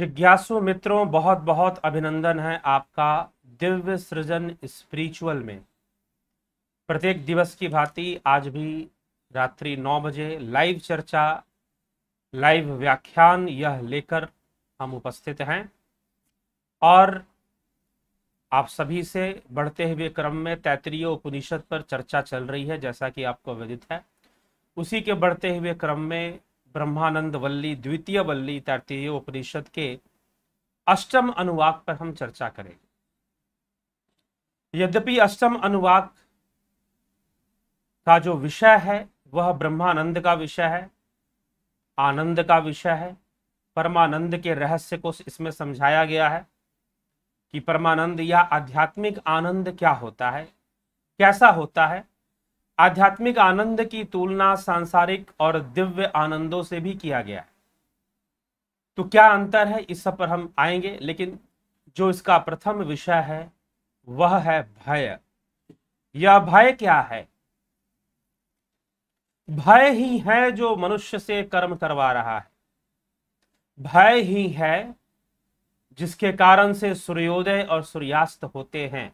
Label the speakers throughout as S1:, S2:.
S1: जिज्ञासु मित्रों बहुत बहुत अभिनंदन है आपका दिव्य सृजन स्पिरिचुअल में प्रत्येक दिवस की भांति आज भी रात्रि नौ बजे लाइव चर्चा लाइव व्याख्यान यह लेकर हम उपस्थित हैं और आप सभी से बढ़ते हुए क्रम में तैतरीय उपनिषद पर चर्चा चल रही है जैसा कि आपको विदित है उसी के बढ़ते हुए क्रम में ब्रह्मानंद वल्ली द्वितीय वल्ली तृतीय उपनिषद के अष्टम अनुवाक पर हम चर्चा करेंगे यद्यपि अष्टम अनुवाक का जो विषय है वह ब्रह्मानंद का विषय है आनंद का विषय है परमानंद के रहस्य को इसमें समझाया गया है कि परमानंद या आध्यात्मिक आनंद क्या होता है कैसा होता है आध्यात्मिक आनंद की तुलना सांसारिक और दिव्य आनंदों से भी किया गया है तो क्या अंतर है इस सब पर हम आएंगे लेकिन जो इसका प्रथम विषय है वह है भय यह भय क्या है भय ही है जो मनुष्य से कर्म करवा रहा है भय ही है जिसके कारण से सूर्योदय और सूर्यास्त होते हैं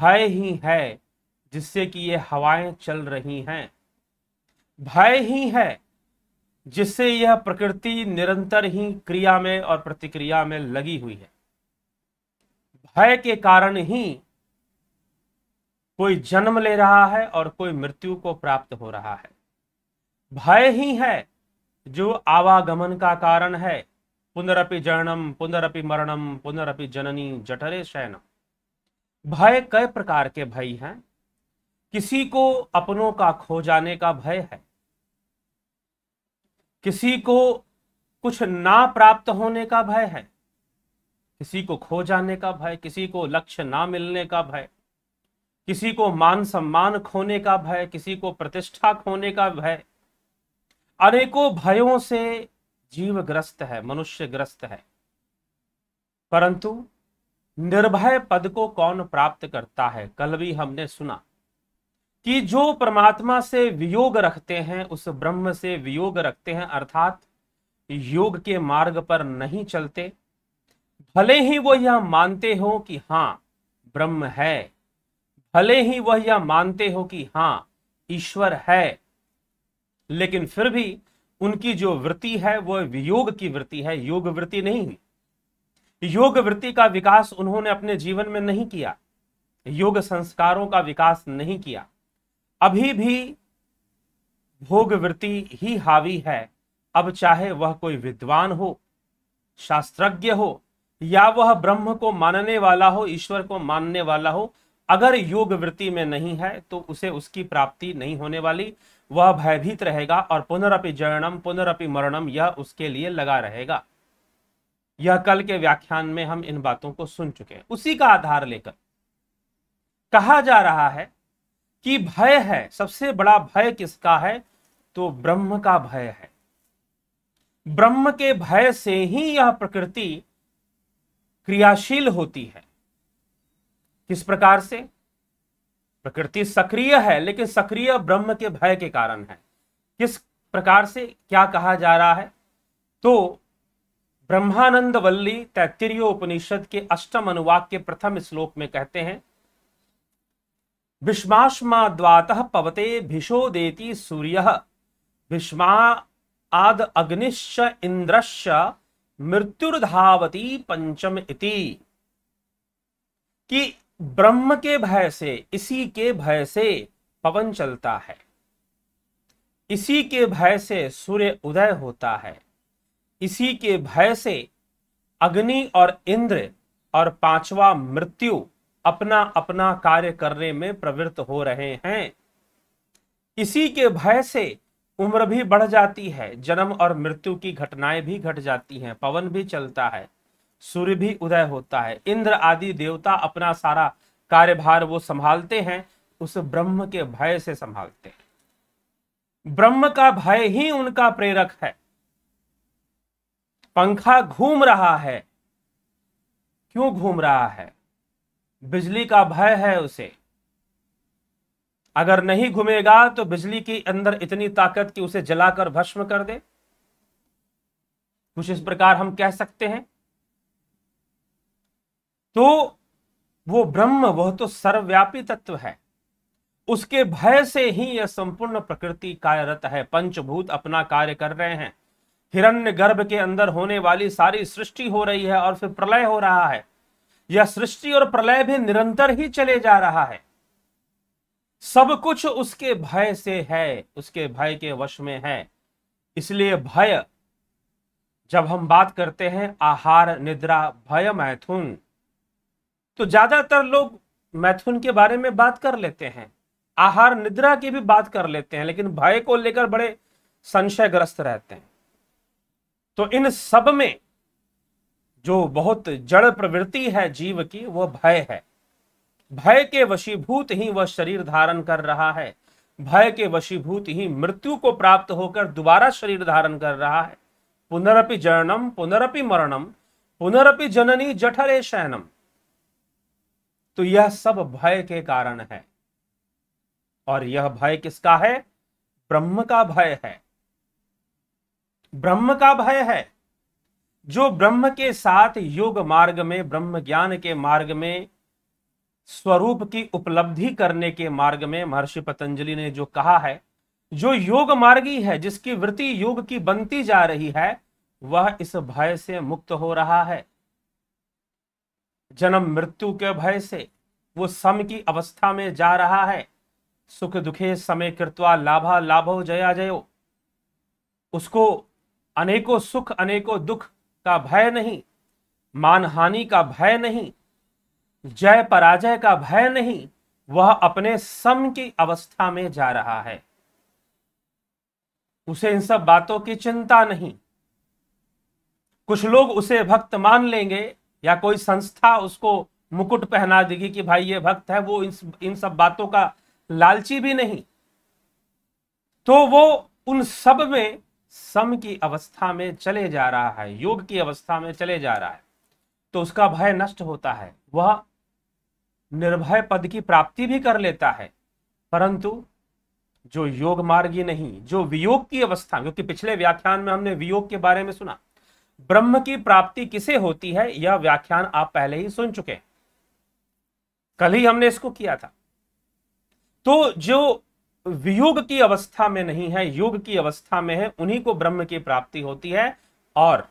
S1: भय ही है जिससे कि ये हवाएं चल रही हैं भय ही है जिससे यह प्रकृति निरंतर ही क्रिया में और प्रतिक्रिया में लगी हुई है भय के कारण ही कोई जन्म ले रहा है और कोई मृत्यु को प्राप्त हो रहा है भय ही है जो आवागमन का कारण है पुनरअपि जनम पुनरअपि मरणम पुनरअपि जननी जठरे शयनम भय कई प्रकार के भय हैं किसी को अपनों का खो जाने का भय है किसी को कुछ ना प्राप्त होने का भय है किसी को खो जाने का भय किसी को लक्ष्य ना मिलने का भय किसी को मान सम्मान खोने का भय किसी को प्रतिष्ठा खोने का भय अनेकों भयों से जीव ग्रस्त है मनुष्य ग्रस्त है परंतु निर्भय पद को कौन प्राप्त करता है कल भी हमने सुना कि जो परमात्मा से वियोग रखते हैं उस ब्रह्म से वियोग रखते हैं अर्थात योग के मार्ग पर नहीं चलते भले ही वह यह मानते हो कि हाँ ब्रह्म है भले ही वह यह मानते हो कि हाँ ईश्वर है लेकिन फिर भी उनकी जो वृत्ति है वह वियोग की वृत्ति है योग वृत्ति नहीं हुई योग वृत्ति का विकास उन्होंने अपने जीवन में नहीं किया योग संस्कारों का विकास नहीं किया अभी भी भोगवृत्ति ही हावी है अब चाहे वह कोई विद्वान हो शास्त्रज्ञ हो या वह ब्रह्म को मानने वाला हो ईश्वर को मानने वाला हो अगर योग वृत्ति में नहीं है तो उसे उसकी प्राप्ति नहीं होने वाली वह भयभीत रहेगा और पुनरअपि जरणम पुनरअपि मरणम यह उसके लिए लगा रहेगा यह कल के व्याख्यान में हम इन बातों को सुन चुके हैं उसी का आधार लेकर कहा जा रहा है कि भय है सबसे बड़ा भय किसका है तो ब्रह्म का भय है ब्रह्म के भय से ही यह प्रकृति क्रियाशील होती है किस प्रकार से प्रकृति सक्रिय है लेकिन सक्रिय ब्रह्म के भय के कारण है किस प्रकार से क्या कहा जा रहा है तो ब्रह्मानंद वल्ली तैत्तिरीय उपनिषद के अष्टम अनुवाक के प्रथम श्लोक में कहते हैं द्वात पवते भिषो देति सूर्य भीष्मा आद अग्निश्च इंद्रश्च मृत्युर्धावती पंचम इति कि ब्रह्म के भय से इसी के भय से पवन चलता है इसी के भय से सूर्य उदय होता है इसी के भय से अग्नि और इंद्र और पांचवा मृत्यु अपना अपना कार्य करने में प्रवृत्त हो रहे हैं इसी के भय से उम्र भी बढ़ जाती है जन्म और मृत्यु की घटनाएं भी घट जाती हैं पवन भी चलता है सूर्य भी उदय होता है इंद्र आदि देवता अपना सारा कार्यभार वो संभालते हैं उस ब्रह्म के भय से संभालते हैं ब्रह्म का भय ही उनका प्रेरक है पंखा घूम रहा है क्यों घूम रहा है बिजली का भय है उसे अगर नहीं घूमेगा तो बिजली के अंदर इतनी ताकत कि उसे जलाकर भस्म कर दे कुछ इस प्रकार हम कह सकते हैं तो वो ब्रह्म वह तो सर्वव्यापी तत्व है उसके भय से ही यह संपूर्ण प्रकृति कार्यरत है पंचभूत अपना कार्य कर रहे हैं हिरण्य गर्भ के अंदर होने वाली सारी सृष्टि हो रही है और फिर प्रलय हो रहा है यह सृष्टि और प्रलय भी निरंतर ही चले जा रहा है सब कुछ उसके भय से है उसके भय के वश में है इसलिए भय जब हम बात करते हैं आहार निद्रा भय मैथुन तो ज्यादातर लोग मैथुन के बारे में बात कर लेते हैं आहार निद्रा की भी बात कर लेते हैं लेकिन भय को लेकर बड़े संशयग्रस्त रहते हैं तो इन सब में जो बहुत जड़ प्रवृत्ति है जीव की वह भय है भय के वशीभूत ही वह शरीर धारण कर रहा है भय के वशीभूत ही मृत्यु को प्राप्त होकर दोबारा शरीर धारण कर रहा है पुनरपि जननम पुनरपि मरणम पुनरपि जननी जठरे शयनम तो यह सब भय के कारण है और यह भय किसका है ब्रह्म का भय है ब्रह्म का भय है जो ब्रह्म के साथ योग मार्ग में ब्रह्म ज्ञान के मार्ग में स्वरूप की उपलब्धि करने के मार्ग में महर्षि पतंजलि ने जो कहा है जो योग मार्गी है जिसकी वृत्ति योग की बनती जा रही है वह इस भय से मुक्त हो रहा है जन्म मृत्यु के भय से वो सम की अवस्था में जा रहा है सुख दुखे समय कृत्वा लाभा लाभो जया जयो उसको अनेकों सुख अनेकों दुख का भय नहीं मानहानि का भय नहीं जय पराजय का भय नहीं वह अपने सम की अवस्था में जा रहा है उसे इन सब बातों की चिंता नहीं कुछ लोग उसे भक्त मान लेंगे या कोई संस्था उसको मुकुट पहना देगी कि भाई ये भक्त है वो इन इन सब बातों का लालची भी नहीं तो वो उन सब में सम की अवस्था में चले जा रहा है योग की अवस्था में चले जा रहा है तो उसका भय नष्ट होता है वह निर्भय पद की प्राप्ति भी कर लेता है परंतु जो योग मार्गी नहीं जो वियोग की अवस्था क्योंकि पिछले व्याख्यान में हमने वियोग के बारे में सुना ब्रह्म की प्राप्ति किसे होती है यह व्याख्यान आप पहले ही सुन चुके हैं कल ही हमने इसको किया था तो जो वियोग की अवस्था में नहीं है योग की अवस्था में है उन्हीं को ब्रह्म की प्राप्ति होती है और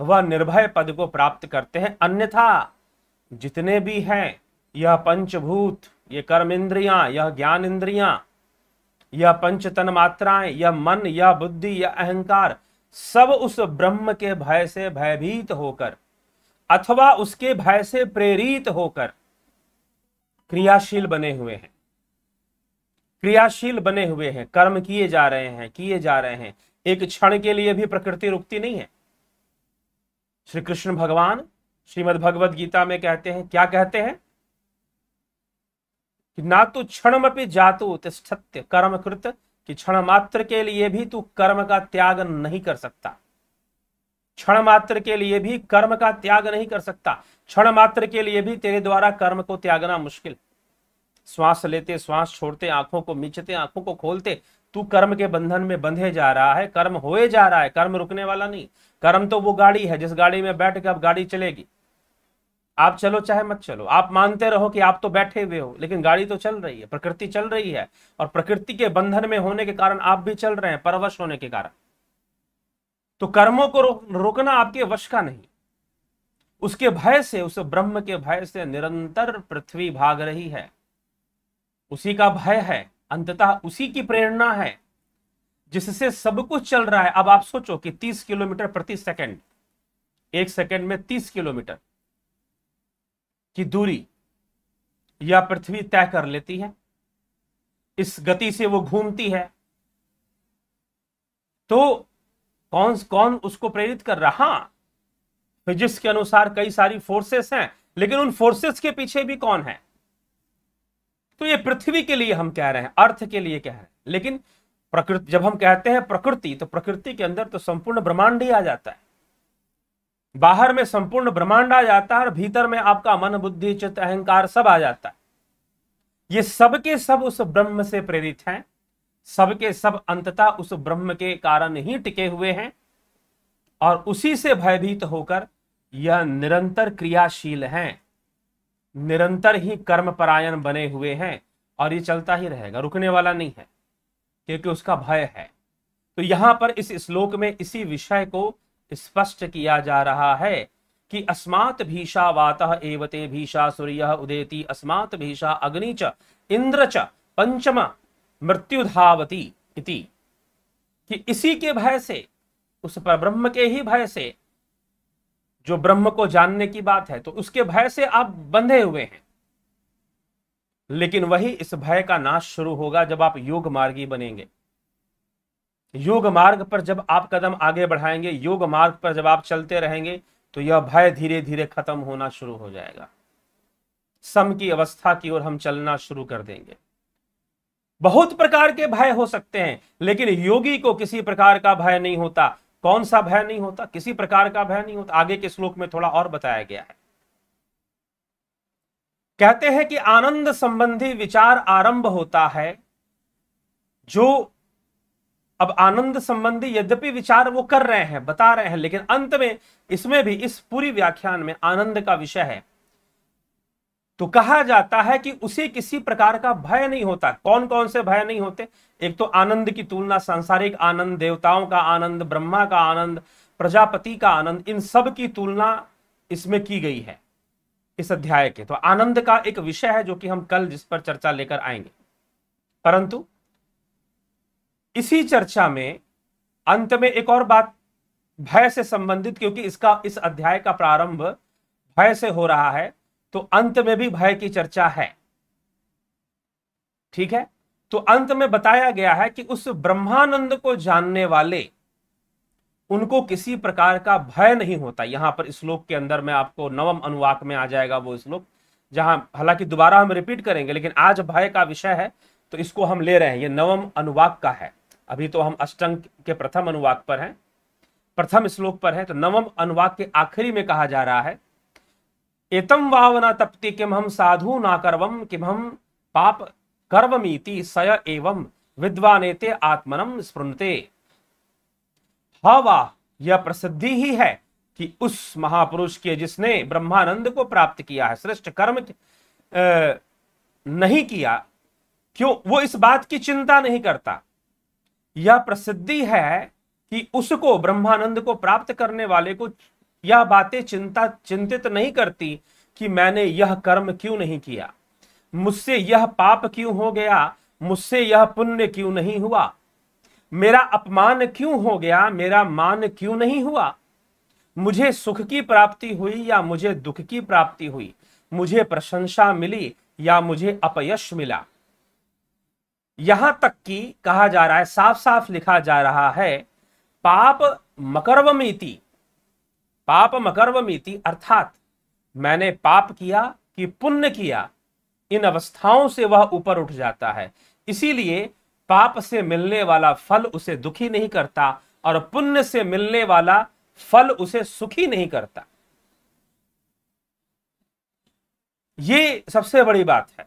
S1: वह निर्भय पद को प्राप्त करते हैं अन्यथा जितने भी हैं यह पंचभूत यह कर्म इंद्रिया यह ज्ञान इंद्रिया यह पंच तन मात्राएं यह मन यह बुद्धि यह अहंकार सब उस ब्रह्म के भय से भयभीत होकर अथवा उसके भय से प्रेरित होकर क्रियाशील बने हुए हैं क्रियाशील बने हुए हैं कर्म किए जा रहे हैं किए जा रहे हैं एक क्षण के लिए भी प्रकृति रुकती नहीं है श्री कृष्ण भगवान श्रीमद भगवत गीता में कहते हैं क्या कहते हैं कि ना तो क्षण अपनी जातु तिष्ठत्य कर्म कृत कि क्षण मात्र के लिए भी तू कर्म का त्याग नहीं कर सकता क्षण मात्र के लिए भी कर्म का त्याग नहीं कर सकता क्षण मात्र के लिए भी तेरे द्वारा कर्म को त्यागना मुश्किल है श्वास लेते श्वास छोड़ते आंखों को मीचते आंखों को खोलते तू कर्म के बंधन में बंधे जा रहा है कर्म होए जा रहा है कर्म रुकने वाला नहीं कर्म तो वो गाड़ी है जिस गाड़ी में बैठ के अब गाड़ी चलेगी आप चलो चाहे मत चलो आप मानते रहो कि आप तो बैठे हुए हो लेकिन गाड़ी तो चल रही है प्रकृति चल रही है और प्रकृति के बंधन में होने के कारण आप भी चल रहे हैं परवश होने के कारण तो कर्मों को रोकना आपके वश का नहीं उसके भय से उस ब्रह्म के भय से निरंतर पृथ्वी भाग रही है उसी का भय है अंततः उसी की प्रेरणा है जिससे सब कुछ चल रहा है अब आप सोचो कि 30 किलोमीटर प्रति सेकंड एक सेकंड में 30 किलोमीटर की दूरी या पृथ्वी तय कर लेती है इस गति से वो घूमती है तो कौन कौन उसको प्रेरित कर रहा हाँ, फिजिक्स के अनुसार कई सारी फोर्सेस हैं लेकिन उन फोर्सेस के पीछे भी कौन है तो ये पृथ्वी के लिए हम कह रहे हैं अर्थ के लिए कह रहे हैं लेकिन प्रकृति जब हम कहते हैं प्रकृति तो प्रकृति के अंदर तो संपूर्ण ब्रह्मांड ही आ जाता है बाहर में संपूर्ण ब्रह्मांड आ जाता है और भीतर में आपका मन बुद्धि चित्त अहंकार सब आ जाता है ये सबके सब उस ब्रह्म से प्रेरित हैं सबके सब अंततः उस ब्रह्म के कारण ही टिके हुए हैं और उसी से भयभीत होकर यह निरंतर क्रियाशील हैं निरंतर ही कर्मपरायण बने हुए हैं और ये चलता ही रहेगा रुकने वाला नहीं है क्योंकि उसका भय है तो यहां पर इस श्लोक में इसी विषय को स्पष्ट किया जा रहा है कि अस्मात भीषा वात एवते भीषा सूर्य उदेति अस्मात भीषा अग्नि च इंद्र च पंचम मृत्यु धावती इति कि इसी के भय से उस पर ब्रह्म के ही भय से जो ब्रह्म को जानने की बात है तो उसके भय से आप बंधे हुए हैं लेकिन वही इस भय का नाश शुरू होगा जब आप योग मार्गी बनेंगे योग मार्ग पर जब आप कदम आगे बढ़ाएंगे योग मार्ग पर जब आप चलते रहेंगे तो यह भय धीरे धीरे खत्म होना शुरू हो जाएगा सम की अवस्था की ओर हम चलना शुरू कर देंगे बहुत प्रकार के भय हो सकते हैं लेकिन योगी को किसी प्रकार का भय नहीं होता कौन सा भय नहीं होता किसी प्रकार का भय नहीं होता आगे के श्लोक में थोड़ा और बताया गया है कहते हैं कि आनंद संबंधी विचार आरंभ होता है जो अब आनंद संबंधी यद्यपि विचार वो कर रहे हैं बता रहे हैं लेकिन अंत में इसमें भी इस पूरी व्याख्यान में आनंद का विषय है तो कहा जाता है कि उसे किसी प्रकार का भय नहीं होता कौन कौन से भय नहीं होते एक तो आनंद की तुलना सांसारिक आनंद देवताओं का आनंद ब्रह्मा का आनंद प्रजापति का आनंद इन सब की तुलना इसमें की गई है इस अध्याय के तो आनंद का एक विषय है जो कि हम कल जिस पर चर्चा लेकर आएंगे परंतु इसी चर्चा में अंत में एक और बात भय से संबंधित क्योंकि इसका इस अध्याय का प्रारंभ भय से हो रहा है तो अंत में भी भय की चर्चा है ठीक है तो अंत में बताया गया है कि उस ब्रह्मानंद को जानने वाले उनको किसी प्रकार का भय नहीं होता यहां पर श्लोक के अंदर में आपको नवम अनुवाक में आ जाएगा वो श्लोक जहां हालांकि दोबारा हम रिपीट करेंगे लेकिन आज भय का विषय है तो इसको हम ले रहे हैं ये नवम अनुवाक का है अभी तो हम अष्टंग के प्रथम अनुवाक पर हैं प्रथम श्लोक पर है तो नवम अनुवाक के आखिरी में कहा जा रहा है एतम वावना तप्ति किम हम साधु ना कर्वम किम हम पाप कर्वमीति सय एवं विद्वानेते आत्मनम स्पृणते हवा यह प्रसिद्धि ही है कि उस महापुरुष के जिसने ब्रह्मानंद को प्राप्त किया है श्रेष्ठ कर्म नहीं किया क्यों वो इस बात की चिंता नहीं करता यह प्रसिद्धि है कि उसको ब्रह्मानंद को प्राप्त करने वाले को यह बातें चिंता चिंतित नहीं करती कि मैंने यह कर्म क्यों नहीं किया मुझसे यह पाप क्यों हो गया मुझसे यह पुण्य क्यों नहीं हुआ मेरा अपमान क्यों हो गया मेरा मान क्यों नहीं हुआ मुझे सुख की प्राप्ति हुई या मुझे दुख की प्राप्ति हुई मुझे प्रशंसा मिली या मुझे अपयश मिला यहां तक कि कहा जा रहा है साफ साफ लिखा जा रहा है पाप मकरवमीति पापम अकर्वमीति अर्थात मैंने पाप किया कि पुण्य किया इन अवस्थाओं से वह ऊपर उठ जाता है इसीलिए पाप से मिलने वाला फल उसे दुखी नहीं करता और पुण्य से मिलने वाला फल उसे सुखी नहीं करता ये सबसे बड़ी बात है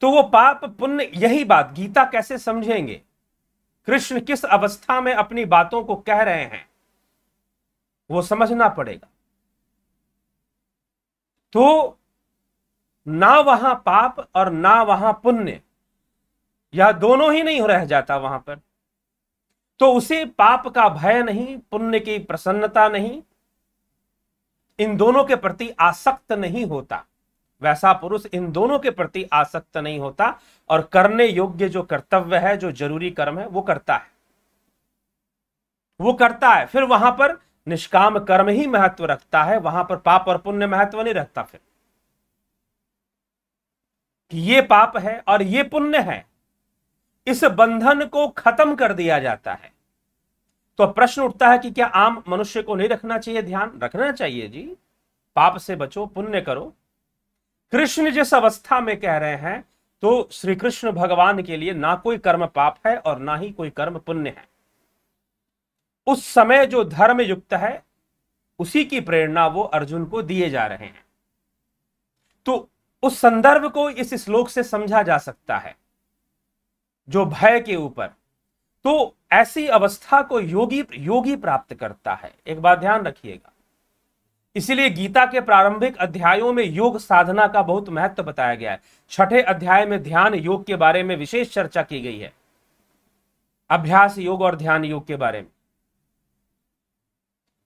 S1: तो वो पाप पुण्य यही बात गीता कैसे समझेंगे कृष्ण किस अवस्था में अपनी बातों को कह रहे हैं वो समझना पड़ेगा तो ना वहां पाप और ना वहां पुण्य यह दोनों ही नहीं रह जाता वहां पर तो उसे पाप का भय नहीं पुण्य की प्रसन्नता नहीं इन दोनों के प्रति आसक्त नहीं होता वैसा पुरुष इन दोनों के प्रति आसक्त नहीं होता और करने योग्य जो कर्तव्य है जो जरूरी कर्म है वो करता है वो करता है फिर वहां पर निष्काम कर्म ही महत्व रखता है वहां पर पाप और पुण्य महत्व नहीं रखता फिर कि ये पाप है और ये पुण्य है इस बंधन को खत्म कर दिया जाता है तो प्रश्न उठता है कि क्या आम मनुष्य को नहीं रखना चाहिए ध्यान रखना चाहिए जी पाप से बचो पुण्य करो कृष्ण जिस अवस्था में कह रहे हैं तो श्री कृष्ण भगवान के लिए ना कोई कर्म पाप है और ना ही कोई कर्म पुण्य है उस समय जो धर्म युक्त है उसी की प्रेरणा वो अर्जुन को दिए जा रहे हैं तो उस संदर्भ को इस श्लोक से समझा जा सकता है जो भय के ऊपर तो ऐसी अवस्था को योगी योगी प्राप्त करता है एक बात ध्यान रखिएगा इसीलिए गीता के प्रारंभिक अध्यायों में योग साधना का बहुत महत्व बताया गया है छठे अध्याय में ध्यान योग के बारे में विशेष चर्चा की गई है अभ्यास योग और ध्यान योग के बारे में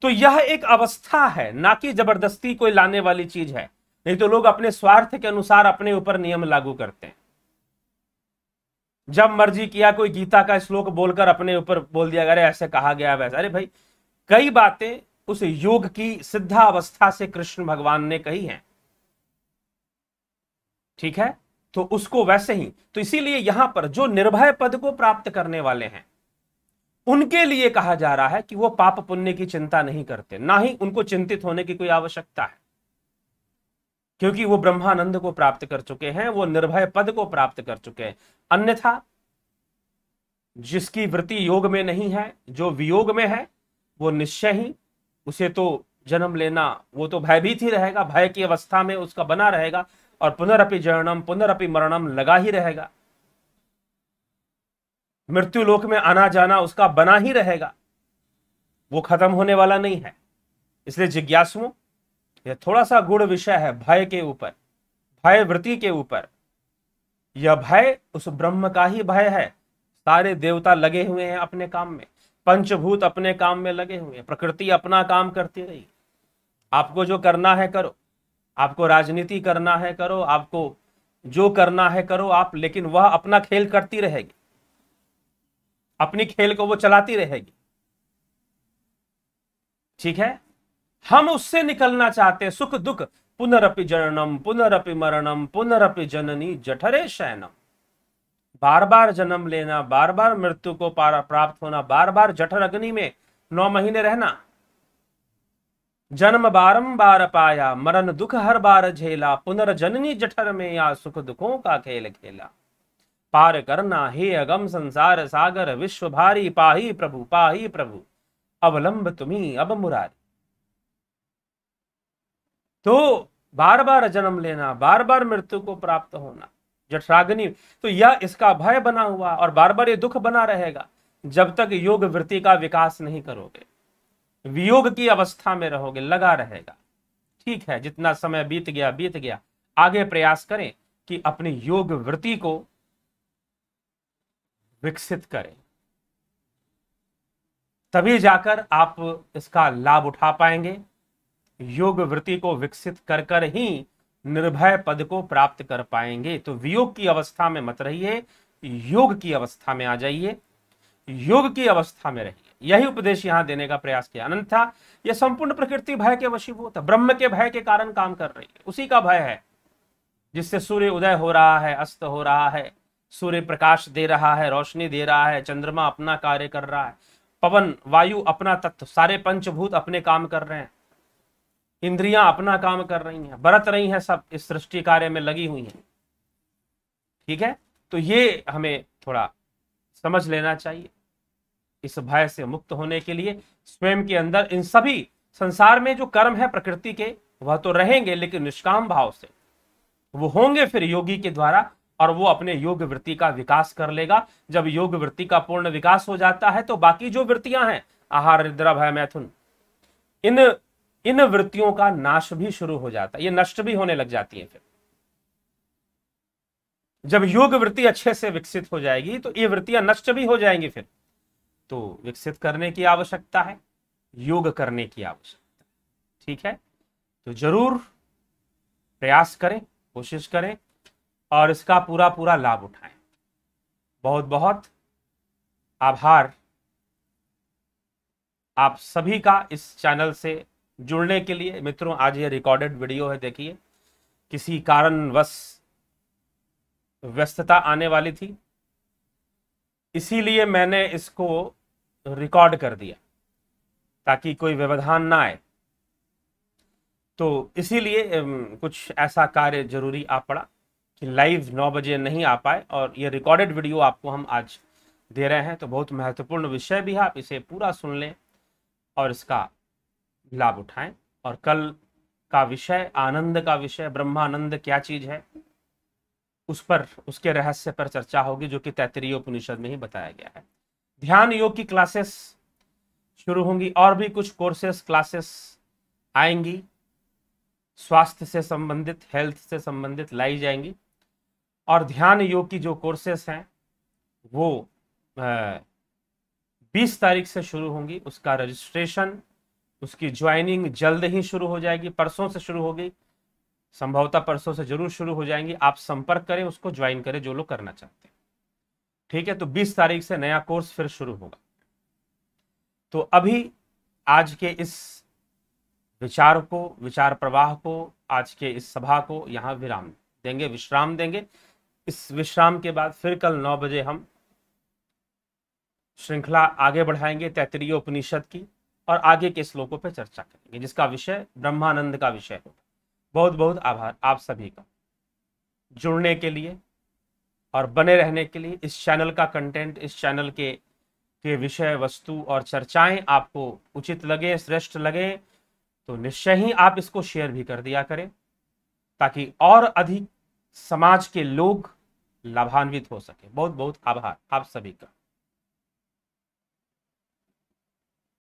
S1: तो यह एक अवस्था है ना कि जबरदस्ती कोई लाने वाली चीज है नहीं तो लोग अपने स्वार्थ के अनुसार अपने ऊपर नियम लागू करते हैं जब मर्जी किया कोई गीता का श्लोक बोलकर अपने ऊपर बोल दिया अरे ऐसे कहा गया वैसा अरे भाई कई बातें उस योग की सिद्धा अवस्था से कृष्ण भगवान ने कही हैं ठीक है तो उसको वैसे ही तो इसीलिए यहां पर जो निर्भय पद को प्राप्त करने वाले हैं उनके लिए कहा जा रहा है कि वो पाप पुण्य की चिंता नहीं करते ना ही उनको चिंतित होने की कोई आवश्यकता है क्योंकि वो ब्रह्मानंद को प्राप्त कर चुके हैं वो निर्भय पद को प्राप्त कर चुके हैं अन्यथा जिसकी वृत्ति योग में नहीं है जो वियोग में है वो निश्चय ही उसे तो जन्म लेना वो तो भयभीत ही रहेगा भय की अवस्था में उसका बना रहेगा और पुनरअपि जरणम पुनरअपि मरणम लगा ही रहेगा मृत्यु लोक में आना जाना उसका बना ही रहेगा वो खत्म होने वाला नहीं है इसलिए जिज्ञासुओं यह थोड़ा सा गुड़ विषय है भय के ऊपर भय वृत्ति के ऊपर यह भय उस ब्रह्म का ही भय है सारे देवता लगे हुए हैं अपने काम में पंचभूत अपने काम में लगे हुए हैं प्रकृति अपना काम करती रही आपको जो करना है करो आपको राजनीति करना है करो आपको जो करना है करो आप लेकिन वह अपना खेल करती रहेगी अपनी खेल को वो चलाती रहेगी ठीक है हम उससे निकलना चाहते हैं सुख दुख पुनरअपि जननम पुनरअपि मरणम पुनरअपि जननी जठरे शयनम बार बार जन्म लेना बार बार मृत्यु को प्राप्त होना बार बार जठर अग्नि में नौ महीने रहना जन्म बारम बार पाया मरण दुख हर बार झेला पुनर्जननी जठर में या सुख दुखों का खेल खेला पार करना हे अगम संसार सागर विश्व भारी पाही प्रभु पाही प्रभु अवलंब तुम्ही अब मुरारी तो बार बार जन्म लेना बार बार मृत्यु को प्राप्त होना जठराग्नि तो यह इसका भय बना हुआ और बार बार ये दुख बना रहेगा जब तक योग वृत्ति का विकास नहीं करोगे वियोग की अवस्था में रहोगे लगा रहेगा ठीक है जितना समय बीत गया बीत गया आगे प्रयास करें कि अपनी योग वृत्ति को विकसित करें तभी जाकर आप इसका लाभ उठा पाएंगे योग वृत्ति को विकसित कर कर ही निर्भय पद को प्राप्त कर पाएंगे तो वियोग की अवस्था में मत रहिए योग की अवस्था में आ जाइए योग की अवस्था में रहिए यही उपदेश यहां देने का प्रयास किया अनंत था यह संपूर्ण प्रकृति भय के वशीभूत ब्रह्म के भय के कारण काम कर रही है उसी का भय है जिससे सूर्य उदय हो रहा है अस्त हो रहा है सूर्य प्रकाश दे रहा है रोशनी दे रहा है चंद्रमा अपना कार्य कर रहा है पवन वायु अपना तत्व सारे पंचभूत अपने काम कर रहे हैं इंद्रियां अपना काम कर रही हैं बरत रही हैं सब इस सृष्टि कार्य में लगी हुई हैं ठीक है तो ये हमें थोड़ा समझ लेना चाहिए इस भय से मुक्त होने के लिए स्वयं के अंदर इन सभी संसार में जो कर्म है प्रकृति के वह तो रहेंगे लेकिन निष्काम भाव से वो होंगे फिर योगी के द्वारा और वो अपने योग वृत्ति का विकास कर लेगा जब योग वृत्ति का पूर्ण विकास हो जाता है तो बाकी जो वृत्तियां हैं आहार निद्रा भय मैथुन इन इन वृत्तियों का नाश भी शुरू हो जाता है ये नष्ट भी होने लग जाती है फिर जब योग वृत्ति अच्छे से विकसित हो जाएगी तो ये वृत्तियां नष्ट भी हो जाएंगी फिर तो विकसित करने की आवश्यकता है योग करने की आवश्यकता ठीक है तो जरूर प्रयास करें कोशिश करें और इसका पूरा पूरा लाभ उठाएं बहुत बहुत आभार आप सभी का इस चैनल से जुड़ने के लिए मित्रों आज ये रिकॉर्डेड वीडियो है देखिए किसी कारणवश व्यस्तता आने वाली थी इसीलिए मैंने इसको रिकॉर्ड कर दिया ताकि कोई व्यवधान ना आए तो इसीलिए कुछ ऐसा कार्य जरूरी आ पड़ा कि लाइव नौ बजे नहीं आ पाए और ये रिकॉर्डेड वीडियो आपको हम आज दे रहे हैं तो बहुत महत्वपूर्ण विषय भी है आप इसे पूरा सुन लें और इसका लाभ उठाएं और कल का विषय आनंद का विषय ब्रह्मानंद क्या चीज है उस पर उसके रहस्य पर चर्चा होगी जो कि तैतरीय उपनिषद में ही बताया गया है ध्यान योग की क्लासेस शुरू होंगी और भी कुछ कोर्सेस क्लासेस आएंगी स्वास्थ्य से संबंधित हेल्थ से संबंधित लाई जाएंगी और ध्यान योग की जो कोर्सेस हैं वो बीस तारीख से शुरू होंगी उसका रजिस्ट्रेशन उसकी ज्वाइनिंग जल्द ही शुरू हो जाएगी परसों से शुरू होगी संभवतः परसों से जरूर शुरू हो जाएंगी आप संपर्क करें उसको ज्वाइन करें जो लोग करना चाहते हैं ठीक है तो 20 तारीख से नया कोर्स फिर शुरू होगा तो अभी आज के इस विचार को विचार प्रवाह को आज के इस सभा को यहां विराम देंगे विश्राम देंगे इस विश्राम के बाद फिर कल नौ बजे हम श्रृंखला आगे बढ़ाएंगे तैतरीय उपनिषद की और आगे के श्लोकों पर चर्चा करेंगे जिसका विषय ब्रह्मानंद का विषय होगा बहुत बहुत आभार आप सभी का जुड़ने के लिए और बने रहने के लिए इस चैनल का कंटेंट इस चैनल के के विषय वस्तु और चर्चाएं आपको उचित लगे श्रेष्ठ लगे तो निश्चय ही आप इसको शेयर भी कर दिया करें ताकि और अधिक समाज के लोग लाभान्वित हो सके बहुत बहुत आभार आप सभी का